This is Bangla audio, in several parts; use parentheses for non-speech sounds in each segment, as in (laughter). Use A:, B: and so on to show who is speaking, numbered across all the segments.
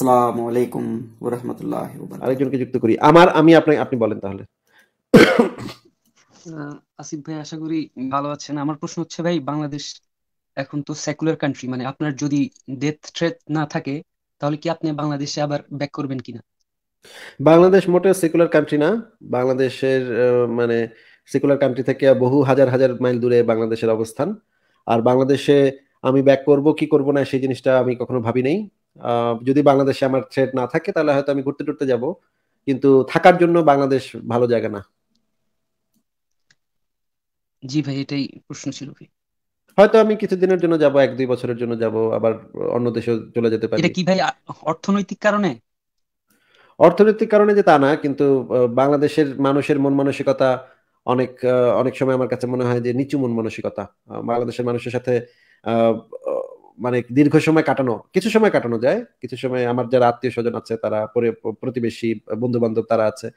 A: আসিফ ভাই
B: আশা করি ভালো ভাই বাংলাদেশ এখন তো সেকুলার কান্ট্রি মানে আপনার যদি ডেথ না থাকে তাহলে কি আপনি বাংলাদেশে আবার ব্যাক করবেন কিনা
A: বাংলাদেশ মোটে সেকুলার কান্ট্রি না বাংলাদেশের মানে সেকুলার কান্ট্রি থেকে বহু হাজার হাজার মাইল দূরে বাংলাদেশের অবস্থান আর বাংলাদেশে আমি ব্যাক করব কি করব না সেই জিনিসটা আমি কখনো ভাবি নাই যদি বাংলাদেশে আমার থ্রেড না থাকে তাহলে হয়তো আমি ঘুরতে টুরতে যাব কিন্তু থাকার জন্য বাংলাদেশ ভালো জায়গা না
B: জি ভাই এটাই প্রশ্ন ছিল
A: হয়তো আমি কিছুদিনের জন্য যাব এক দুই বছরের জন্য যাব আবার অন্য দেশে চলে যেতে পারি এটা কি ভাই অর্থনৈতিক কারণে অর্থনৈতিক কারণে যে তা না কিন্তু বাংলাদেশের মানুষের মন মানসিকতা অনেক অনেক সময় আমার কাছে মনে হয় যে নিচু মন মানসিকতা বাংলাদেশের মানুষের সাথে মানে দীর্ঘ সময় কাটানো কিছু সময় কাটানো যায় কিছু সময় আমার যারা আত্মীয় স্বজন আছে তারা প্রতিবেশী বন্ধু বান্ধব তারা আছে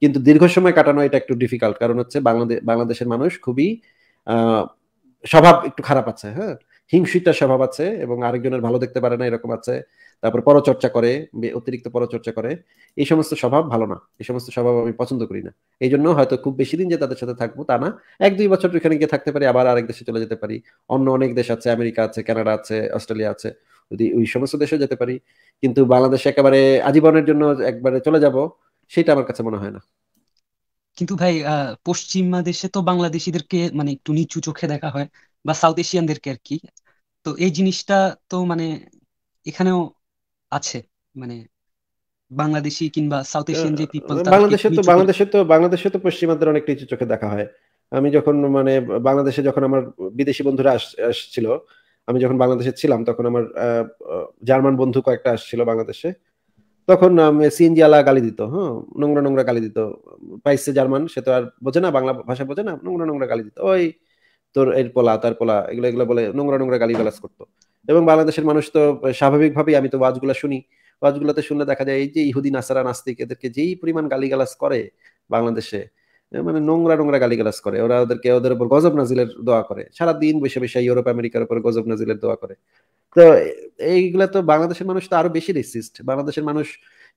A: কিন্তু দীর্ঘ সময় কাটানো এটা একটু ডিফিকাল্ট কারণ হচ্ছে বাংলাদেশ বাংলাদেশের মানুষ খুবই স্বভাব একটু খারাপ আছে হ্যাঁ হিংসিতার স্বভাব আছে এবং আরেকজনের ভালো দেখতে পারে না এরকম আছে তারপর পরচর্চা করে অতিরিক্ত পরচর্চা করে এই সমস্ত স্বভাব ভালো না এই সমস্ত স্বভাব আমি পছন্দ করি না এই জন্য হয়তো খুব বেশি দিন যে তাদের সাথে থাকবো তা না এক দুই বছর এখানে গিয়ে থাকতে পারি আবার আরেক দেশে চলে যেতে পারি অন্য অনেক দেশ আছে আমেরিকা আছে কানাডা আছে অস্ট্রেলিয়া আছে যদি ওই সমস্ত দেশে যেতে পারি কিন্তু বাংলাদেশে একেবারে আজীবনের জন্য একবারে চলে যাব সেটা আমার কাছে মনে হয় না
B: কিন্তু ভাই পশ্চিমা দেশে তো বাংলাদেশিদেরকে মানে একটু নিচু চোখে দেখা হয় বা সাউথ এশিয়ানদেরকে আর কি তো এই জিনিসটা তো মানে এখানেও আছে মানে বাংলাদেশি কিংবা সাউথ এশিয়ান যে পিপল বাংলাদেশে তো বাংলাদেশে
A: তো বাংলাদেশে তো পশ্চিমাদের অনেক কিছু চোখে দেখা হয় আমি যখন মানে বাংলাদেশে যখন আমার বিদেশি বন্ধুরা আসছিল আমি যখন বাংলাদেশে ছিলাম তখন আমার জার্মান বন্ধু কয়েকটা আসছিল বাংলাদেশে তখন সিএনজি আলা গালি দিত হ্যাঁ নোংরা নোংরা গালি দিত পাইছে জার্মান সে তো আর বোঝে না বাংলা ভাষা বোঝে না নোংরা নোংরা গালি দিত ওই তোর এর পোলা তার পোলা এগুলো এগুলো বলে নোংরা নোংরা গালি গালাস করতো এবং বাংলাদেশের মানুষ তো স্বাভাবিকভাবেই আমি তো ওয়াজগুলো শুনি ওয়াজগুলোতে শুনলে দেখা যায় এই যে ইহুদি নাসারা নাস্তিক এদেরকে যেই পরিমাণ গালি গালাস করে বাংলাদেশে মানে নোংরা নোংরা গালি গালাস করে ওরা ওদেরকে ওদের উপর গজব নাজিলের দোয়া করে সারা দিন বসে বসে ইউরোপ আমেরিকার উপর গজব নাজিলের দোয়া করে তো এইগুলা তো বাংলাদেশের মানুষ তো আরো বেশি রেসিস্ট বাংলাদেশের মানুষ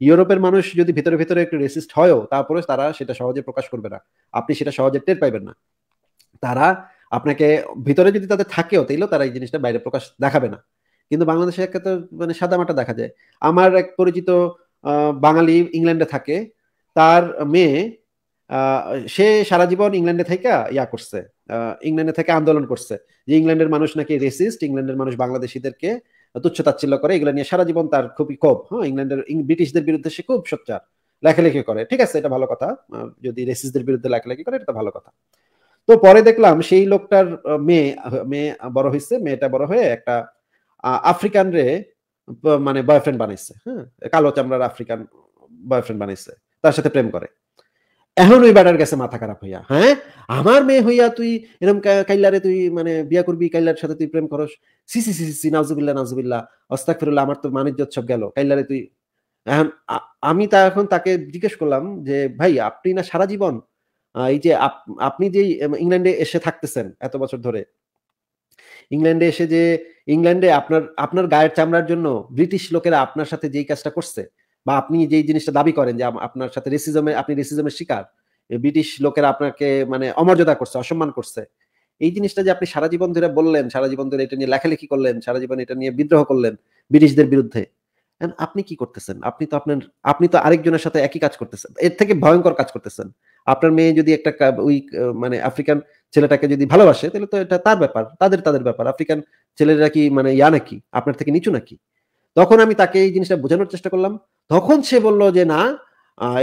A: ইউরোপের মানুষ যদি ভিতরে ভিতরে একটু রেসিস্ট হয়ও তারপরে তারা সেটা সহজে প্রকাশ করবে না আপনি সেটা সহজে টের পাইবেন না তারা আপনাকে ভিতরে যদি তাদের থাকেও তাইলেও তারা এই জিনিসটা বাইরে প্রকাশ দেখাবে না কিন্তু বাংলাদেশের তো মানে সাদা মাটা দেখা যায় আমার এক পরিচিত বাঙালি ইংল্যান্ডে থাকে তার মেয়ে সে সারা জীবন ইংল্যান্ডে থেকে ইয়া করছে ইংল্যান্ডে থেকে আন্দোলন করছে যে ইংল্যান্ডের মানুষ নাকি রেসিস্ট ইংল্যান্ডের মানুষ বাংলাদেশিদেরকে তুচ্ছ তাচ্ছিল্য করে এগুলো নিয়ে সারা জীবন তার খুবই ক্ষোভ হ্যাঁ ইংল্যান্ডের ব্রিটিশদের বিরুদ্ধে সে খুব সোচ্চার লেখালেখি করে ঠিক আছে এটা ভালো কথা যদি রেসিসদের বিরুদ্ধে লেখালেখি করে এটা ভালো কথা তো পরে দেখলাম সেই লোকটার মেয়ে মেয়ে বড় হয়েছে মেয়েটা বড় হয়ে একটা আফ্রিকান রে মানে বয়ফ্রেন্ড বানাইছে হ্যাঁ কালো চামড়ার আফ্রিকান বয়ফ্রেন্ড বানাইছে তার সাথে প্রেম করে এখন ওই বেটার গেছে মাথা খারাপ হইয়া হ্যাঁ আমার মেয়ে হইয়া তুই এরকম কাইলারে তুই মানে বিয়া করবি কাইলার সাথে তুই প্রেম করস সি সি সি সি নাজুবিল্লা নাজুবিল্লা অস্তাক ফিরুল্লাহ আমার তো মানিজ্য সব গেল কাইলারে তুই এখন আমি তা এখন তাকে জিজ্ঞেস করলাম যে ভাই আপনি না সারা জীবন এই যে আপনি যে ইংল্যান্ডে এসে থাকতেছেন এত বছর ধরে ইংল্যান্ডে এসে যে ইংল্যান্ডে আপনার আপনার গায়ের চামড়ার জন্য ব্রিটিশ লোকেরা আপনার সাথে যেই কাজটা করছে বা আপনি যেই জিনিসটা দাবি করেন যে আপনার সাথে রেসিজমে আপনি রেসিজমের শিকার ব্রিটিশ লোকেরা আপনাকে মানে অমর্যাদা করছে অসম্মান করছে এই জিনিসটা যে আপনি সারা জীবন ধরে বললেন সারা জীবন ধরে এটা নিয়ে লেখালেখি করলেন সারা জীবন এটা নিয়ে বিদ্রোহ করলেন ব্রিটিশদের বিরুদ্ধে আপনি কি করতেছেন আপনি তো আপনার আপনি তো আরেকজনের সাথে একই কাজ করতেছেন এর থেকে ভয়ঙ্কর কাজ করতেছেন আপনার মেয়ে যদি একটা ওই মানে আফ্রিকান ছেলেটাকে যদি ভালোবাসে তাহলে তো এটা তার ব্যাপার তাদের তাদের ব্যাপার আফ্রিকান ছেলেরা কি মানে ইয়া নাকি আপনার থেকে নিচু নাকি তখন আমি তাকে এই জিনিসটা বোঝানোর চেষ্টা করলাম তখন সে বলল যে না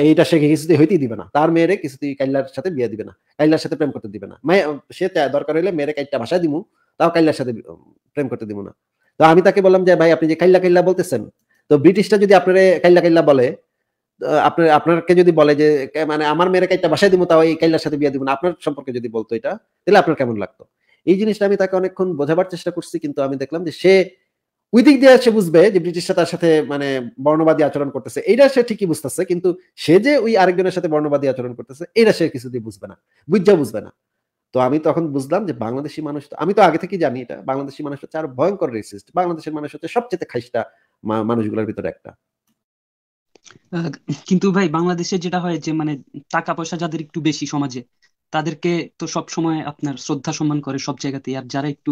A: এইটা সে কিছুতেই হইতেই দিবে না তার মেয়েরে কিছুতেই কাইল্লার সাথে বিয়ে দিবে না কাইল্লার সাথে প্রেম করতে দিবে না মেয়ে সে দরকার হইলে মেয়েরে কাইটটা ভাষায় দিমু তাও কাইল্লার সাথে প্রেম করতে দিব না তো আমি তাকে বললাম যে ভাই আপনি যে কাইল্লা কাইল্লা বলতেছেন তো ব্রিটিশটা যদি আপনারা কাইল্লা কাইল্লা বলে আপনার যদি বলে যে মানে আমার বাসায় দিব তাও এই কাইলার সাথে বিয়ে দিব না আপনার সম্পর্কে যদি বলতো এটা তাহলে আপনার কেমন লাগতো এই জিনিসটা আমি তাকে অনেকক্ষণ বোঝাবার চেষ্টা করছি কিন্তু আমি দেখলাম যে সে ওই দিক দিয়ে সে বুঝবে যে ব্রিটিশরা তার সাথে মানে বর্ণবাদী আচরণ করতেছে এইটা সে ঠিকই বুঝতেছে কিন্তু সে যে ওই আরেকজনের সাথে বর্ণবাদী আচরণ করতেছে এটা সে দিয়ে বুঝবে না বুঝা বুঝবে না তো আমি তখন বুঝলাম যে বাংলাদেশি মানুষ আমি তো আগে থেকে জানি এটা বাংলাদেশি মানুষ হচ্ছে আরো ভয়ঙ্কর রেসিস্ট বাংলাদেশের মানুষ হচ্ছে সবচেয়ে খাইসটা মানুষগুলোর ভিতরে একটা
B: কিন্তু ভাই বাংলাদেশে যেটা হয় যে মানে টাকা পয়সা যাদের একটু বেশি সমাজে তাদেরকে তো সব সময় আপনার শ্রদ্ধা সম্মান করে সব জায়গাতেই আর যারা একটু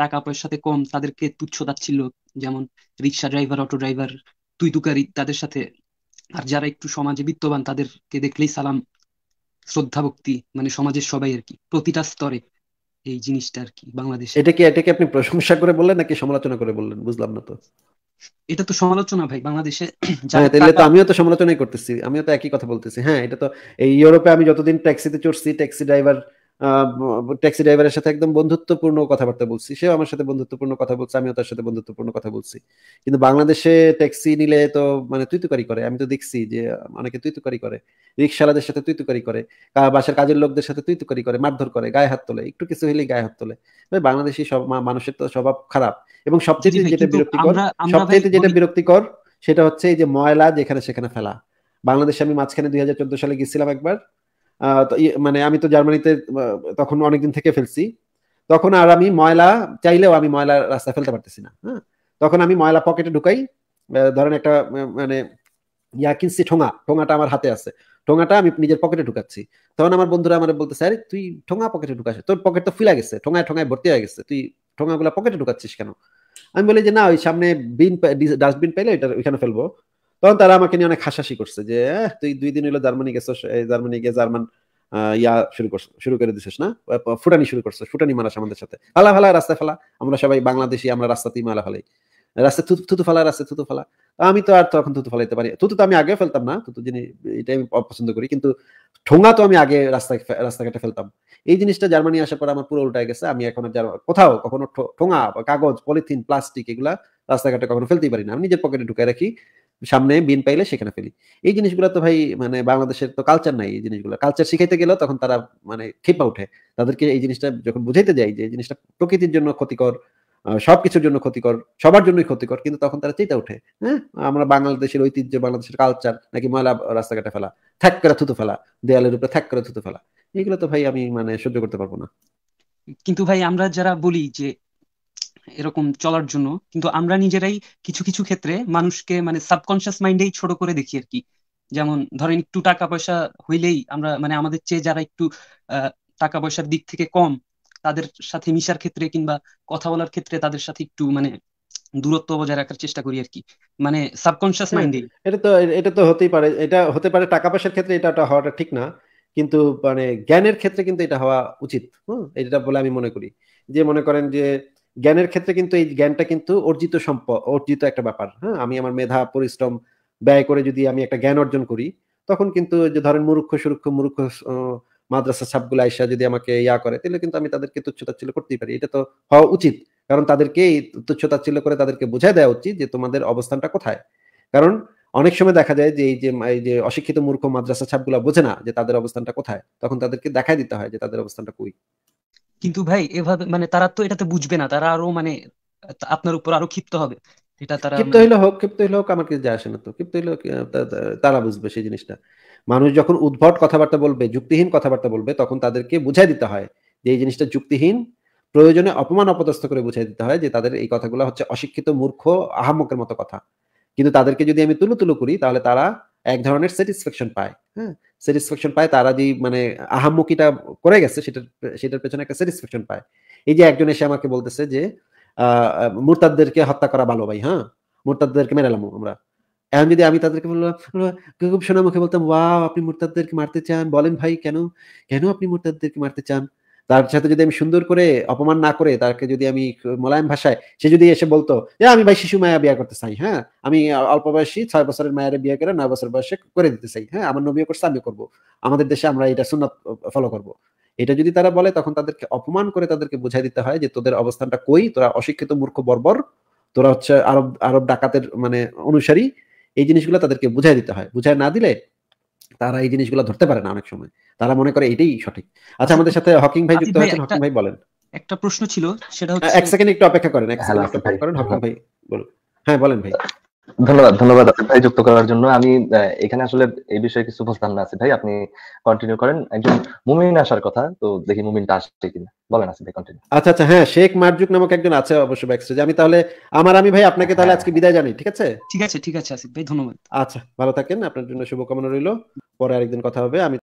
B: টাকা পয়সাতে কম তাদেরকে তুচ্ছ তাচ্ছিল্য যেমন রিক্সা ড্রাইভার অটো ড্রাইভার তুই তুকারি তাদের সাথে আর যারা একটু সমাজে বিত্তবান তাদেরকে দেখলেই সালাম শ্রদ্ধা ভক্তি মানে সমাজের সবাই আর কি প্রতিটা স্তরে এই জিনিসটা আর কি বাংলাদেশে
A: এটা কি এটাকে আপনি প্রশংসা করে বললেন নাকি সমালোচনা করে বললেন বুঝলাম না তো
B: এটা তো সমালোচনা ভাই বাংলাদেশে (clears throat) হ্যাঁ, তাহলে তো আমিও
A: তো সমালোচনাই করতেছি আমিও তো একই কথা বলতেছি হ্যাঁ এটা তো এই ইউরোপে আমি যতদিন ট্যাক্সিতে চড়ছি ট্যাক্সি ড্রাইভার ট্যাক্সি ড্রাইভারের সাথে একদম বন্ধুত্বপূর্ণ কথাবার্তা বলছি সেও আমার সাথে বন্ধুত্বপূর্ণ কথা বলছে আমিও তার সাথে বন্ধুত্বপূর্ণ কথা বলছি কিন্তু বাংলাদেশে ট্যাক্সি নিলে তো মানে তুইতুকারি করে আমি তো দেখছি যে অনেকে তুইতুকারি করে রিক্সালাদের সাথে তুইতুকারি করে বাসার কাজের লোকদের সাথে তুইতুকারি করে মারধর করে গায়ে হাত তোলে একটু কিছু হলেই গায়ে হাত তোলে বাংলাদেশি সব মানুষের তো স্বভাব খারাপ এবং সবচেয়ে যেটা বিরক্তিকর সবচেয়ে যেটা বিরক্তিকর সেটা হচ্ছে এই যে ময়লা যেখানে সেখানে ফেলা বাংলাদেশে আমি মাঝখানে দুই সালে গেছিলাম একবার মানে আমি তো জার্মানিতে তখন অনেকদিন থেকে ফেলছি তখন আর আমি ময়লা চাইলেও আমি ময়লা রাস্তা ফেলতে পারতেছি না হ্যাঁ তখন আমি ময়লা পকেটে ঢুকাই ধরেন একটা মানে ইয়া কিনছি ঠোঙা ঠোঙাটা আমার হাতে আছে ঠোঙাটা আমি নিজের পকেটে ঢুকাচ্ছি তখন আমার বন্ধুরা আমার বলতে স্যার তুই ঠোঙা পকেটে ঢুকাস তোর পকেট তো ফুলা গেছে ঠোঙায় ঠোঙায় ভর্তি হয়ে গেছে তুই ঠোঙাগুলো পকেটে ঢুকাচ্ছিস কেন আমি বলি যে না ওই সামনে বিন ডাস্টবিন পেলে এটা ওইখানে ফেলবো তখন তারা আমাকে নিয়ে অনেক হাসাসি করছে যে তুই দুই দিন হলো জার্মানি গেছো জার্মানি গিয়ে জার্মান ইয়া শুরু করছে শুরু করে দিছিস না ফুটানি শুরু করছে ফুটানি মারাস আমাদের সাথে ফালা ফালা রাস্তা ফালা আমরা সবাই বাংলাদেশি আমরা রাস্তাতেই মালা ফালাই রাস্তা থুতু থুতু ফালা রাস্তা থুতু ফালা আমি তো আর তখন থুতু ফালাইতে পারি থুতু তো আমি আগে ফেলতাম না থুতু জিনিস এটাই আমি অপছন্দ করি কিন্তু ঠোঙা তো আমি আগে রাস্তা রাস্তাঘাটে ফেলতাম এই জিনিসটা জার্মানি আসার পর আমার পুরো উল্টায় গেছে আমি এখন আর কোথাও কখনো ঠোঙা কাগজ পলিথিন প্লাস্টিক এগুলা রাস্তাঘাটে কখনো ফেলতেই পারি না আমি নিজের পকেটে ঢুকে রাখি সামনে বিন পাইলে সেখানে ফেলি এই জিনিসগুলো তো ভাই মানে বাংলাদেশের তো কালচার নাই এই জিনিসগুলো কালচার শিখাইতে গেলে তখন তারা মানে খেপা উঠে তাদেরকে এই জিনিসটা যখন বুঝাইতে যাই যে জিনিসটা প্রকৃতির জন্য ক্ষতিকর সবকিছুর জন্য ক্ষতিকর সবার জন্যই ক্ষতিকর কিন্তু তখন তারা চিতা ওঠে হ্যাঁ আমরা বাংলাদেশের ঐতিহ্য বাংলাদেশের কালচার নাকি ময়লা রাস্তাঘাটে ফেলা থ্যাক করে থুতু ফেলা দেয়ালের উপরে থ্যাক করে থুতু ফেলা এগুলো তো ভাই আমি মানে সহ্য করতে পারবো না
B: কিন্তু ভাই আমরা যারা বলি যে এরকম চলার জন্য কিন্তু আমরা নিজেরাই কিছু কিছু ক্ষেত্রে মানুষকে মানে সাবকনসিয়াস মাইন্ডেই ছোট করে দেখি আর কি যেমন ধরেন একটু টাকা পয়সা হইলেই আমরা মানে আমাদের চেয়ে যারা একটু টাকা পয়সার দিক থেকে কম তাদের সাথে মিশার ক্ষেত্রে কিংবা কথা বলার ক্ষেত্রে তাদের সাথে একটু মানে দূরত্ব বজায় রাখার চেষ্টা করি আর কি মানে সাবকনসিয়াস মাইন্ডে
A: এটা তো এটা তো হতেই পারে এটা হতে পারে টাকা পয়সার ক্ষেত্রে এটা হওয়াটা ঠিক না কিন্তু মানে জ্ঞানের ক্ষেত্রে কিন্তু এটা হওয়া উচিত হ্যাঁ এটা বলে আমি মনে করি যে মনে করেন যে জ্ঞানের ক্ষেত্রে কিন্তু এই জ্ঞানটা কিন্তু অর্জিত সম্পদ অর্জিত একটা ব্যাপার হ্যাঁ আমি আমার মেধা পরিশ্রম ব্যয় করে যদি আমি একটা জ্ঞান অর্জন করি তখন কিন্তু যে ধরেন মুরুক্ষ সুরুক্ষ মুরুক্ষ মাদ্রাসা সাবগুলো আইসা যদি আমাকে ইয়া করে তাহলে কিন্তু আমি তাদেরকে তুচ্ছতাচ্ছিল্য করতেই পারি এটা তো হওয়া উচিত কারণ তাদেরকে এই তুচ্ছতাচ্ছিল্য করে তাদেরকে বোঝায় দেওয়া উচিত যে তোমাদের অবস্থানটা কোথায় কারণ অনেক সময় দেখা যায় যে এই যে এই যে অশিক্ষিত মূর্খ মাদ্রাসা ছাপগুলো বোঝে না যে তাদের অবস্থানটা কোথায় তখন তাদেরকে দেখাই দিতে হয় যে তাদের অবস্থানটা কই
B: কিন্তু ভাই এভাবে মানে তারা তো এটাতে বুঝবে না তারা আরো মানে আপনার উপর আরো ক্ষিপ্ত হবে এটা তারা ক্ষিপ্ত মানে হইলে
A: হোক ক্ষিপ্ত হইলে হোক আমার কিছু যায় আসে না তো ক্ষিপ্ত হইলে তারা বুঝবে সেই জিনিসটা মানুষ যখন উদ্ভট কথাবার্তা বলবে যুক্তিহীন কথাবার্তা বলবে তখন তাদেরকে বুঝাই দিতে হয় যে এই জিনিসটা যুক্তিহীন প্রয়োজনে অপমান অপদস্থ করে বুঝাই দিতে হয় যে তাদের এই কথাগুলো হচ্ছে অশিক্ষিত মূর্খ আহামকের মতো কথা কিন্তু তাদেরকে যদি আমি তুলু তুলু করি তাহলে তারা এক ধরনের স্যাটিসফ্যাকশন পায় হ্যাঁ স্যাটিসফ্যাকশন পায় তারা যে মানে আহাম্মকিটা করে গেছে সেটার সেটার পেছনে একটা স্যাটিসফ্যাকশন পায় এই যে একজন এসে আমাকে বলতেছে যে আহ মুরতাদদেরকে হত্যা করা ভালো ভাই হ্যাঁ মুরতাদদেরকে মেরালাম আমরা এখন যদি আমি তাদেরকে বললাম খুব শোনা মুখে বলতাম ওয়া আপনি মুরতাদদেরকে মারতে চান বলেন ভাই কেন কেন আপনি মুরতাদদেরকে মারতে চান তার সাথে যদি আমি সুন্দর করে অপমান না করে তাকে যদি আমি মোলায়েম ভাষায় সে যদি এসে বলতো যে আমি ভাই শিশু মায়া বিয়ে করতে চাই হ্যাঁ আমি অল্প বয়সী ছয় বছরের মায়ের বিয়ে করে নয় বছর বয়সে করে দিতে চাই হ্যাঁ আমার নবীও করছে আমি করবো আমাদের দেশে আমরা এটা সুন্নাত ফলো করব। এটা যদি তারা বলে তখন তাদেরকে অপমান করে তাদেরকে বুঝাই দিতে হয় যে তোদের অবস্থানটা কই তোরা অশিক্ষিত মূর্খ বর্বর তোরা হচ্ছে আরব আরব ডাকাতের মানে অনুসারী এই জিনিসগুলো তাদেরকে বুঝাই দিতে হয় বুঝাই না দিলে তারা এই জিনিসগুলো ধরতে পারে না অনেক সময় তারা মনে করে এটাই সঠিক আচ্ছা আমাদের সাথে হকিং ভাই যুক্ত হয়েছেন হকিং ভাই বলেন
B: একটা প্রশ্ন ছিল সেটা হ্যাঁ, হচ্ছে এক সেকেন্ড
A: একটু অপেক্ষা করেন এক হ্যাঁ, সেকেন্ড অপেক্ষা করেন হকিং ভাই বলুন হ্যাঁ বলেন ভাই ধন্যবাদ ধন্যবাদ ভাই যুক্ত করার জন্য আমি এখানে আসলে এই বিষয়ে কিছু বুঝতাম না আছে ভাই আপনি কন্টিনিউ করেন একজন মুমিন আসার কথা তো দেখি মুমিনটা আসছে কিনা বলেন ভাই কন্টিনিউ আচ্ছা আচ্ছা হ্যাঁ শেখ মারজুক নামক একজন আছে অবশ্য ব্যাকস্টেজ আমি তাহলে আমার আমি ভাই আপনাকে তাহলে হ্যাঁ। আজকে বিদায় জানাই ঠিক আছে
B: ঠিক আছে ঠিক আছে ভাই ধন্যবাদ
A: আচ্ছা ভালো থাকেন আপনার জন্য শুভকামনা রইল পরে আরেকদিন কথা হবে আমি